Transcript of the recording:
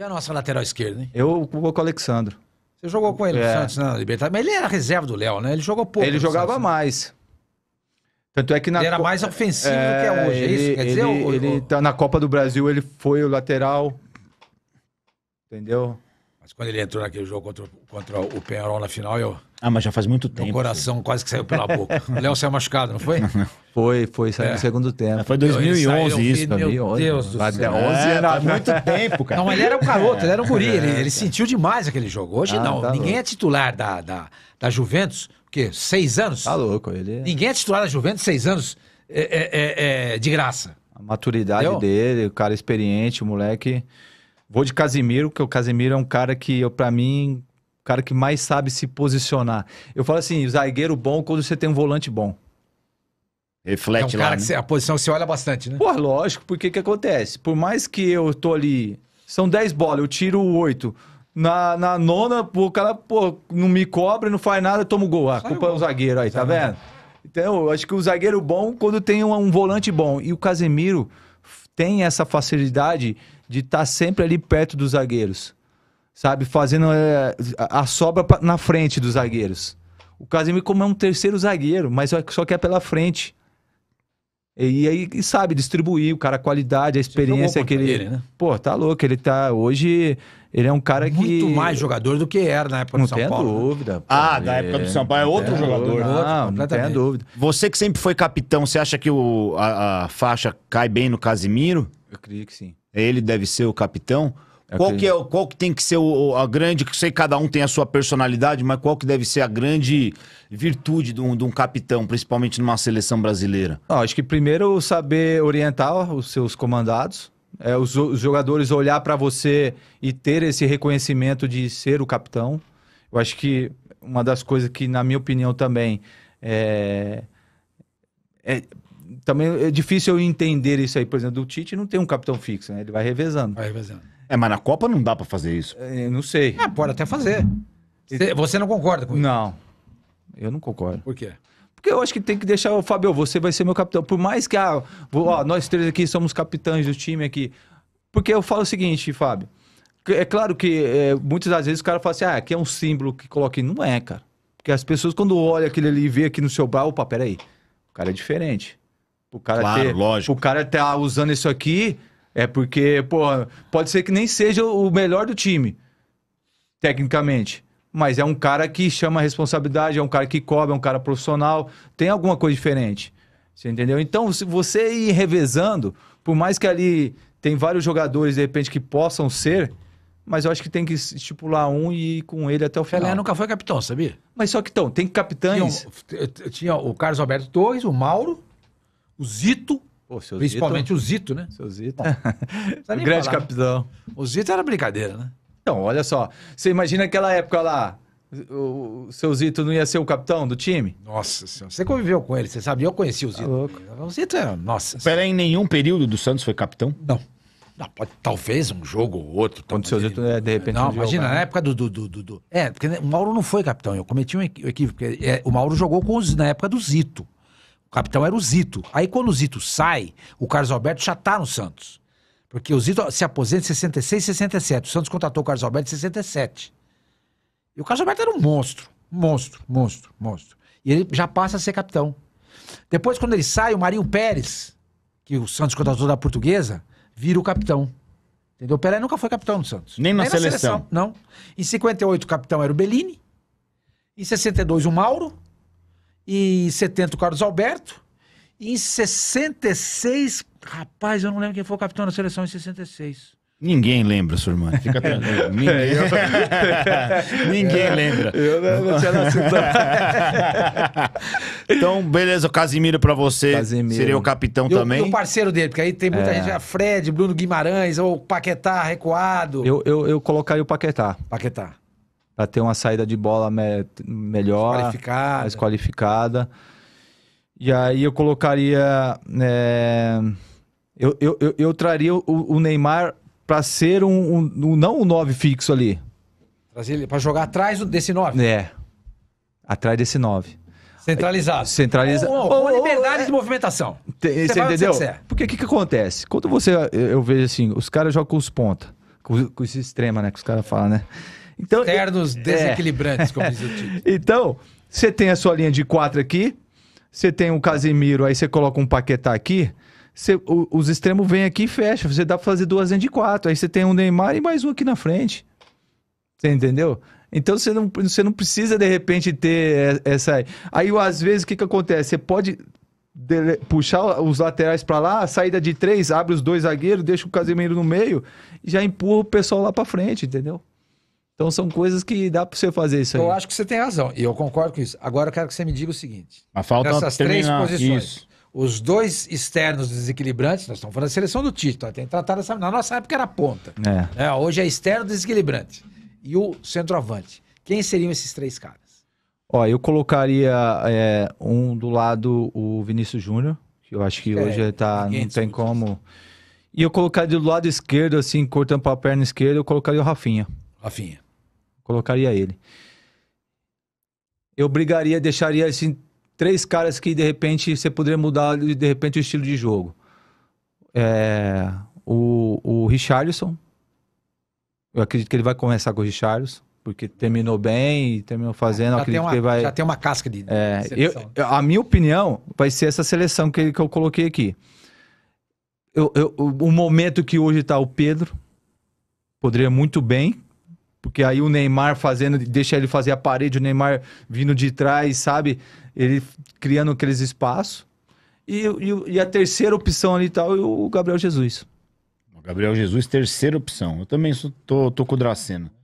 E a nossa lateral esquerda, hein? Eu vou com o Alexandre. Você jogou com ele é. no Santos, na né, Libertadores. Mas ele era reserva do Léo, né? Ele jogou pouco. Ele jogava Santos, né? mais. Tanto é que na ele era mais ofensivo é, do que é hoje, ele, é isso? Quer dizer, ele, o... ele tá na Copa do Brasil ele foi o lateral. Entendeu? Mas quando ele entrou naquele jogo contra, contra o Penarol na final, eu. Ah, mas já faz muito tempo. O coração quase que saiu pela boca. o Léo saiu machucado, não foi? foi, foi, saiu é. no segundo tempo. Ah, foi 2011 saíram, isso, pra mim. Meu Deus do céu. 11 era é, tá tá muito tempo, cara. Não, ele era um garoto, ele era um guri. É, ele, ele sentiu demais aquele jogo. Hoje ah, não. Tá Ninguém louco. é titular da, da, da Juventus, o quê? Seis anos? Tá louco, ele. É. Ninguém é titular da Juventus seis anos é, de graça. A maturidade Entendeu? dele, o cara experiente, o moleque. Vou de Casimiro, que o Casimiro é um cara que, para mim, o cara que mais sabe se posicionar. Eu falo assim, zagueiro bom quando você tem um volante bom. Reflete é um lá, cara né? que a posição se olha bastante, né? Pô, lógico, porque que acontece? Por mais que eu tô ali, são 10 bolas, eu tiro 8. Na, na nona, pô, o cara pô, não me cobra, não faz nada, tomo o gol. A culpa é o zagueiro aí, tá vendo? Então, eu acho que o zagueiro bom quando tem um, um volante bom. E o Casemiro tem essa facilidade de estar tá sempre ali perto dos zagueiros, sabe? Fazendo é, a sobra pra, na frente dos zagueiros. O Casemiro, como é um terceiro zagueiro, mas é só que é pela frente. E aí, sabe, distribuir o cara a qualidade, a experiência que ele. ele né? Pô, tá louco, ele tá. Hoje, ele é um cara Muito que. Muito mais jogador do que era na época não do São Paulo. Não né? dúvida. Ah, da época do é, São Paulo é outro jogador. Né? Não, não tem dúvida. Você que sempre foi capitão, você acha que o, a, a faixa cai bem no Casimiro? Eu creio que sim. É ele deve ser o capitão. Qual, que é, qual que tem que ser o, a grande. Que sei cada um tem a sua personalidade, mas qual que deve ser a grande virtude de um, de um capitão, principalmente numa seleção brasileira? acho que primeiro saber orientar os seus comandados, é, os, os jogadores olhar para você e ter esse reconhecimento de ser o capitão. Eu acho que uma das coisas que, na minha opinião, também é, é também é difícil eu entender isso aí. Por exemplo, o Tite não tem um capitão fixo, né? Ele vai revezando. Vai revezando. É, mas na Copa não dá pra fazer isso. É, não sei. É, pode até fazer. Cê- Você não concorda com isso? Não. Eu não concordo. Por quê? Porque eu acho que tem que deixar o Fábio, você vai ser meu capitão. Por mais que ah, ó, nós três aqui somos capitães do time aqui. Porque eu falo o seguinte, Fábio. É claro que é, muitas das vezes o cara fala assim, ah, aqui é um símbolo que coloquem. Não é, cara. Porque as pessoas, quando olham aquele ali e vê aqui no seu braço, opa, peraí. O cara é diferente. O cara claro, ter, lógico. O cara tá usando isso aqui é porque, pô, pode ser que nem seja o melhor do time, tecnicamente. Mas é um cara que chama a responsabilidade, é um cara que cobra, é um cara profissional, tem alguma coisa diferente. Você entendeu? Então, se você ir revezando, por mais que ali tem vários jogadores, de repente, que possam ser, mas eu acho que tem que estipular um e ir com ele até o final. Pelé nunca foi capitão, sabia? Mas só que então, tem capitães. Tinha, tinha o Carlos Alberto Torres, o Mauro o Zito. Pô, principalmente Zito, o Zito, né? Seu Zito. Bom, o grande falar. Né? capitão. O Zito era brincadeira, né? Então, olha só. Você imagina aquela época lá. O, seu Zito não ia ser o capitão do time? Nossa senhora. Você conviveu com ele, você sabia? Eu conheci o Zito. Tá louco. O Zito é. Nossa. Pera, em nenhum período do Santos foi capitão? Não. Não, pode, talvez um jogo ou outro. Quando o seu Zito, é, de repente. Não, um imagina, jogo, na né? época do, do, do, do, É, porque o Mauro não foi capitão. Eu cometi um equívoco. É, o Mauro jogou com os, na época do Zito. O capitão era o Zito. Aí quando o Zito sai, o Carlos Alberto já tá no Santos. Porque o Zito se aposenta em 66, 67. O Santos contratou o Carlos Alberto em 67. E o Carlos Alberto era um monstro. Monstro, monstro, monstro. E ele já passa a ser capitão. Depois, quando ele sai, o Marinho Pérez, que o Santos contratou da portuguesa, vira o capitão. Entendeu? O Pelé nunca foi capitão do Santos. Nem na, seleção. na seleção. Não. Em 58, o capitão era o Bellini. Em 62, o Mauro e 70 o Carlos Alberto. E em 66, rapaz, eu não lembro quem foi o capitão da seleção em 66. Ninguém lembra, sua irmã. Fica tranquilo. Ninguém, eu... Ninguém é. lembra. Eu não, não tinha nascido. então, beleza, o Casimiro pra você. Casimiro. Seria o capitão eu, também. E o parceiro dele, porque aí tem muita é. gente. Fred, Bruno Guimarães, ou Paquetá recuado. Eu, eu, eu colocaria o Paquetá. Paquetá para ter uma saída de bola me melhor, qualificada. mais qualificada. E aí eu colocaria. É... Eu, eu, eu, eu, traria o, o Neymar para ser um, um, um não um 9 fixo ali. para jogar atrás desse 9? É. Atrás desse 9. Centralizado. É, Centralizado. Ou, ou, ou liberdade é. de movimentação. Tem, você, você entendeu? Você Porque o que, que acontece? Quando você. Eu, eu vejo assim, os caras jogam com os ponta. Com, com esse extrema, né? Que os caras falam, né? Então, ternos é... desequilibrantes, como é. diz o Tito. então, você tem a sua linha de quatro aqui, você tem o Casemiro, aí você coloca um Paquetá aqui, o, os extremos vêm aqui e fecham. Você dá pra fazer duas linhas de quatro. Aí você tem um Neymar e mais um aqui na frente. Você entendeu? Então você não, você não precisa, de repente, ter essa. Aí, às vezes, o que, que acontece? Você pode dele... puxar os laterais para lá, saída de três, abre os dois zagueiros, deixa o Casemiro no meio e já empurra o pessoal lá para frente, entendeu? Então são coisas que dá para você fazer isso aí. Eu acho que você tem razão, e eu concordo com isso. Agora eu quero que você me diga o seguinte: a falta três posições. Isso. Os dois externos desequilibrantes, nós estamos falando da seleção do título, tem tratado essa. Na nossa época era ponta. É. É, hoje é externo desequilibrante. E o centroavante. Quem seriam esses três caras? Ó, eu colocaria é, um do lado o Vinícius Júnior, que eu acho que é, hoje tá, não tem como. E eu colocaria do lado esquerdo, assim, cortando para a perna esquerda, eu colocaria o Rafinha. Rafinha. Colocaria ele. Eu brigaria, deixaria assim, três caras que de repente você poderia mudar de repente o estilo de jogo. É, o, o Richarlison. Eu acredito que ele vai começar com o Richarlison porque terminou bem e terminou fazendo. Já, tem uma, que vai... já tem uma casca de. É, eu, a minha opinião vai ser essa seleção que, que eu coloquei aqui. Eu, eu, o momento que hoje está o Pedro poderia muito bem porque aí o Neymar fazendo, deixa ele fazer a parede, o Neymar vindo de trás, sabe? Ele criando aqueles espaços. E, e, e a terceira opção ali tal, o Gabriel Jesus. Gabriel Jesus, terceira opção. Eu também sou, tô, tô com o Dracena.